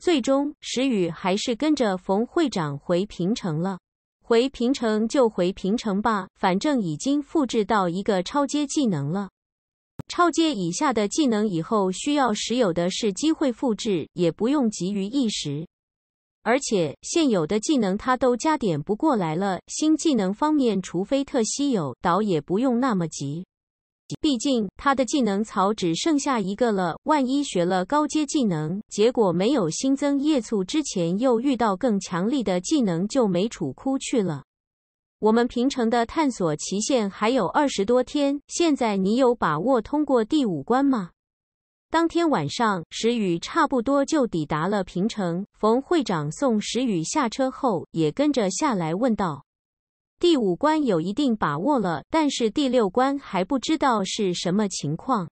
最终，石宇还是跟着冯会长回平城了。回平城就回平城吧，反正已经复制到一个超阶技能了。超阶以下的技能，以后需要时有的是机会复制，也不用急于一时。而且现有的技能他都加点不过来了，新技能方面，除非特稀有，倒也不用那么急。毕竟他的技能槽只剩下一个了，万一学了高阶技能，结果没有新增夜处之前又遇到更强力的技能，就没处哭去了。我们平城的探索期限还有二十多天，现在你有把握通过第五关吗？当天晚上，石宇差不多就抵达了平城。冯会长送石宇下车后，也跟着下来问道。第五关有一定把握了，但是第六关还不知道是什么情况。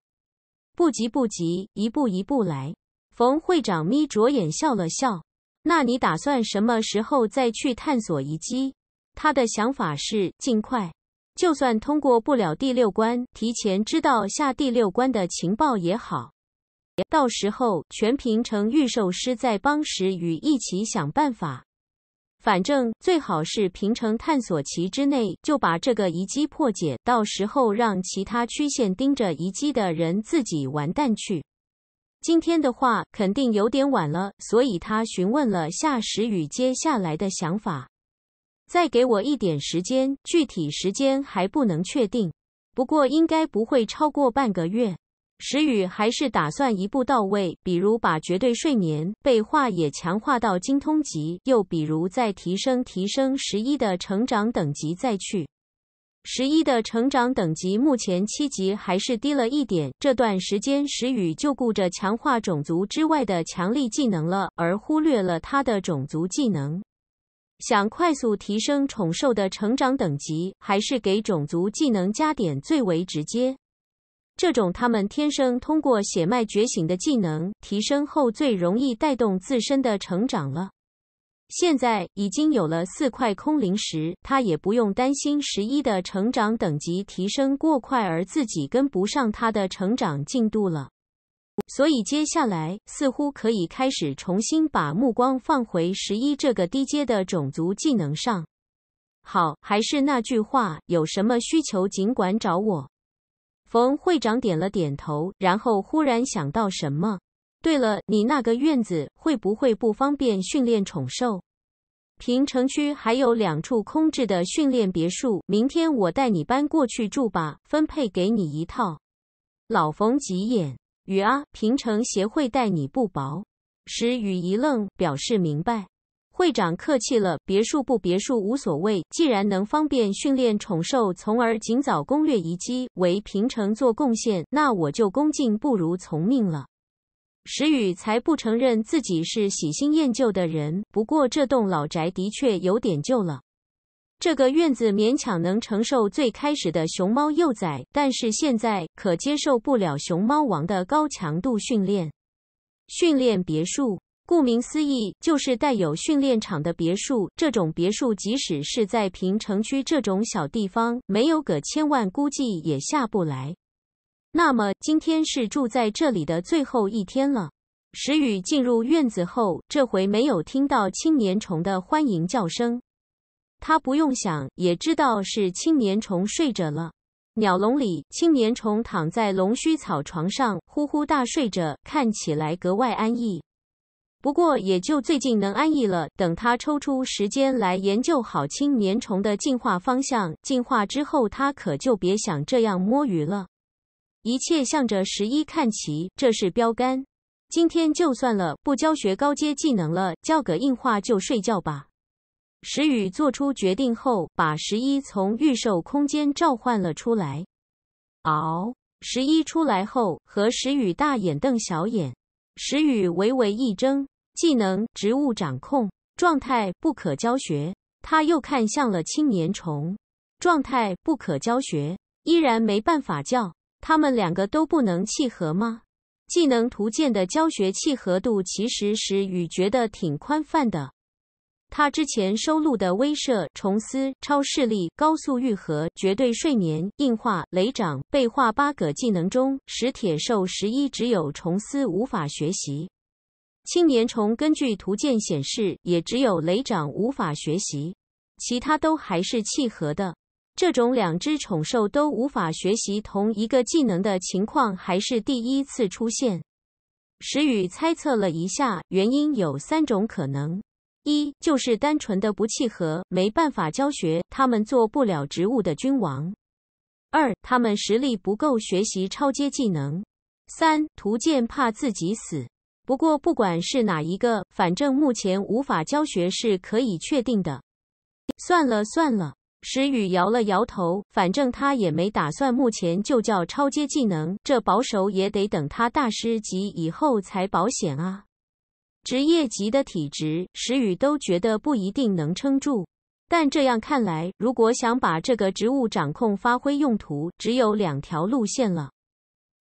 不急不急，一步一步来。冯会长眯着眼笑了笑。那你打算什么时候再去探索遗迹？他的想法是尽快，就算通过不了第六关，提前知道下第六关的情报也好。到时候全凭城御兽师在帮石宇一起想办法。反正最好是平城探索期之内就把这个遗迹破解，到时候让其他区县盯着遗迹的人自己完蛋去。今天的话肯定有点晚了，所以他询问了夏时雨接下来的想法。再给我一点时间，具体时间还不能确定，不过应该不会超过半个月。石宇还是打算一步到位，比如把绝对睡眠被化也强化到精通级，又比如再提升提升十一的成长等级再去。十一的成长等级目前七级还是低了一点，这段时间石宇就顾着强化种族之外的强力技能了，而忽略了他的种族技能。想快速提升宠兽的成长等级，还是给种族技能加点最为直接。这种他们天生通过血脉觉醒的技能提升后，最容易带动自身的成长了。现在已经有了四块空灵石，他也不用担心十一的成长等级提升过快而自己跟不上他的成长进度了。所以接下来似乎可以开始重新把目光放回十一这个低阶的种族技能上。好，还是那句话，有什么需求尽管找我。冯会长点了点头，然后忽然想到什么：“对了，你那个院子会不会不方便训练宠兽？平城区还有两处空置的训练别墅，明天我带你搬过去住吧，分配给你一套。”老冯急眼：“雨啊，平城协会待你不薄。”石雨一愣，表示明白。会长客气了，别墅不别墅无所谓，既然能方便训练宠兽，从而尽早攻略遗迹，为平城做贡献，那我就恭敬不如从命了。石宇才不承认自己是喜新厌旧的人，不过这栋老宅的确有点旧了。这个院子勉强能承受最开始的熊猫幼崽，但是现在可接受不了熊猫王的高强度训练。训练别墅。顾名思义，就是带有训练场的别墅。这种别墅，即使是在平城区这种小地方，没有个千万，估计也下不来。那么，今天是住在这里的最后一天了。石宇进入院子后，这回没有听到青年虫的欢迎叫声，他不用想也知道是青年虫睡着了。鸟笼里，青年虫躺在龙须草床上，呼呼大睡着，看起来格外安逸。不过也就最近能安逸了。等他抽出时间来研究好青年虫的进化方向，进化之后他可就别想这样摸鱼了。一切向着十一看齐，这是标杆。今天就算了，不教学高阶技能了，教个硬化就睡觉吧。石宇做出决定后，把十一从预售空间召唤了出来。嗷！十一出来后和石宇大眼瞪小眼，石宇微微一怔。技能植物掌控状态不可教学，他又看向了青年虫，状态不可教学，依然没办法教。他们两个都不能契合吗？技能图鉴的教学契合度其实是与觉得挺宽泛的。他之前收录的威慑、虫丝、超视力、高速愈合、绝对睡眠、硬化、雷掌、背化八个技能中，石铁兽十一只有虫丝无法学习。青年虫根据图鉴显示，也只有雷掌无法学习，其他都还是契合的。这种两只宠兽都无法学习同一个技能的情况还是第一次出现。石宇猜测了一下，原因有三种可能：一就是单纯的不契合，没办法教学，他们做不了植物的君王；二他们实力不够，学习超阶技能；三图鉴怕自己死。不过，不管是哪一个，反正目前无法教学是可以确定的。算了算了，石宇摇了摇头，反正他也没打算目前就叫超阶技能，这保守也得等他大师级以后才保险啊。职业级的体质，石宇都觉得不一定能撑住。但这样看来，如果想把这个植物掌控发挥用途，只有两条路线了。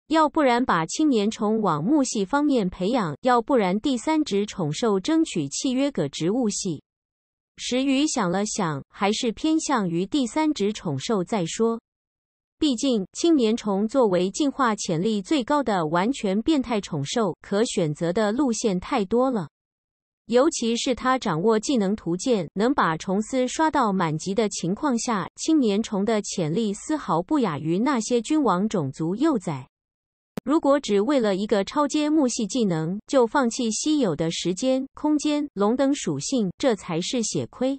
要不然把青年虫往木系方面培养，要不然第三只宠兽争取契约个植物系。石宇想了想，还是偏向于第三只宠兽再说。毕竟青年虫作为进化潜力最高的完全变态宠兽，可选择的路线太多了。尤其是他掌握技能图鉴，能把虫丝刷到满级的情况下，青年虫的潜力丝毫不亚于那些君王种族幼崽。如果只为了一个超阶木系技能就放弃稀有的时间、空间、龙等属性，这才是血亏。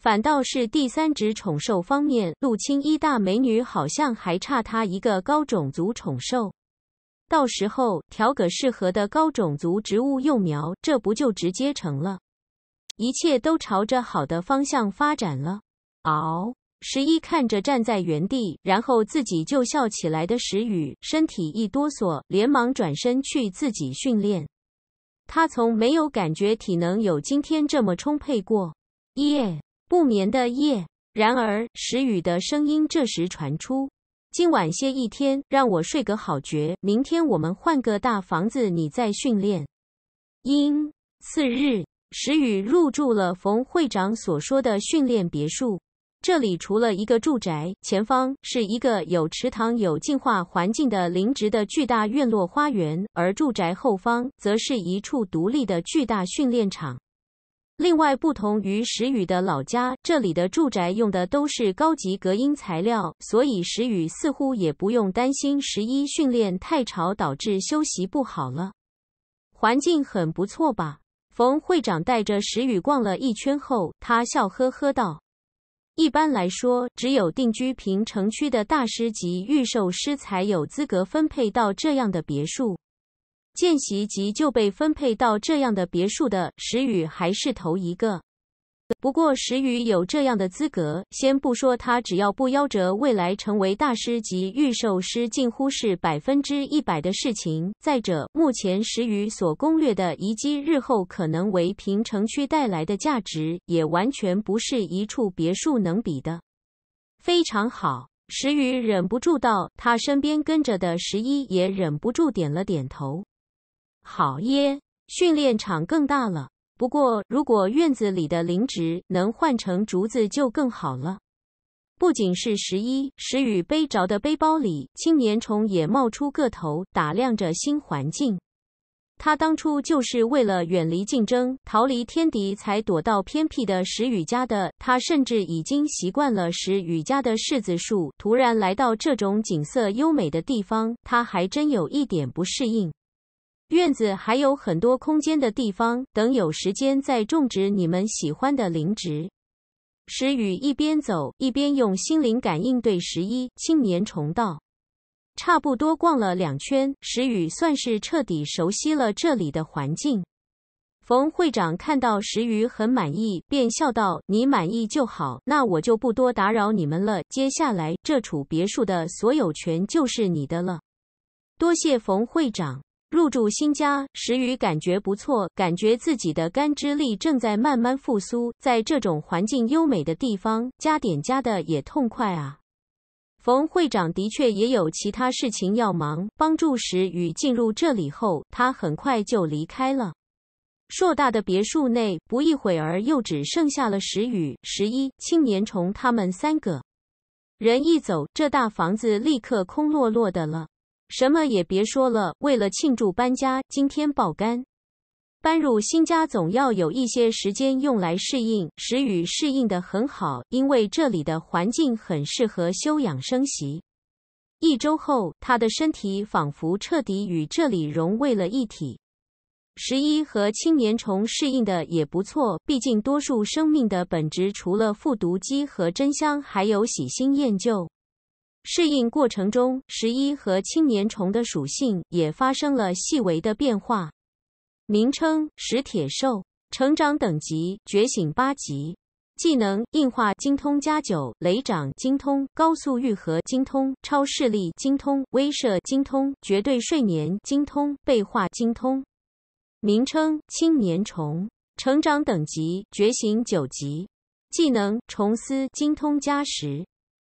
反倒是第三只宠兽方面，陆青一大美女好像还差他一个高种族宠兽，到时候挑个适合的高种族植物幼苗，这不就直接成了？一切都朝着好的方向发展了，嗷。十一看着站在原地，然后自己就笑起来的石宇，身体一哆嗦，连忙转身去自己训练。他从没有感觉体能有今天这么充沛过。夜不眠的夜，然而石宇的声音这时传出：“今晚歇一天，让我睡个好觉。明天我们换个大房子，你再训练。”因次日，石宇入住了冯会长所说的训练别墅。这里除了一个住宅，前方是一个有池塘、有净化环境的林植的巨大院落花园，而住宅后方则是一处独立的巨大训练场。另外，不同于石宇的老家，这里的住宅用的都是高级隔音材料，所以石宇似乎也不用担心十一训练太吵导致休息不好了。环境很不错吧？冯会长带着石宇逛了一圈后，他笑呵呵道。一般来说，只有定居平城区的大师级预售师才有资格分配到这样的别墅。见习级就被分配到这样的别墅的，石宇还是头一个。不过石宇有这样的资格，先不说他只要不夭折，未来成为大师级御兽师，近乎是百分之一百的事情。再者，目前石宇所攻略的遗迹，日后可能为平城区带来的价值，也完全不是一处别墅能比的。非常好，石宇忍不住道。他身边跟着的十一也忍不住点了点头。好耶，训练场更大了。不过，如果院子里的灵植能换成竹子就更好了。不仅是十一石雨背着的背包里，青年虫也冒出个头，打量着新环境。他当初就是为了远离竞争、逃离天敌，才躲到偏僻的石雨家的。他甚至已经习惯了石雨家的柿子树。突然来到这种景色优美的地方，他还真有一点不适应。院子还有很多空间的地方，等有时间再种植你们喜欢的灵植。石雨一边走一边用心灵感应对十一青年虫道：“差不多逛了两圈，石雨算是彻底熟悉了这里的环境。”冯会长看到石雨很满意，便笑道：“你满意就好，那我就不多打扰你们了。接下来这处别墅的所有权就是你的了。多谢冯会长。”入住新家，石宇感觉不错，感觉自己的干之力正在慢慢复苏。在这种环境优美的地方，加点加的也痛快啊！冯会长的确也有其他事情要忙，帮助石宇进入这里后，他很快就离开了。硕大的别墅内，不一会儿又只剩下了石宇、十一青年虫他们三个人一走，这大房子立刻空落落的了。什么也别说了，为了庆祝搬家，今天爆肝。搬入新家总要有一些时间用来适应。石宇适应的很好，因为这里的环境很适合休养生息。一周后，他的身体仿佛彻底与这里融为了一体。十一和青年虫适应的也不错，毕竟多数生命的本质除了复读机和真香，还有喜新厌旧。适应过程中，十一和青年虫的属性也发生了细微的变化。名称：石铁兽，成长等级：觉醒八级，技能：硬化精通加九，雷掌精通，高速愈合精通，超视力精通，威慑精通，绝对睡眠精通，被化精通。名称：青年虫，成长等级：觉醒九级，技能：虫丝精通加十。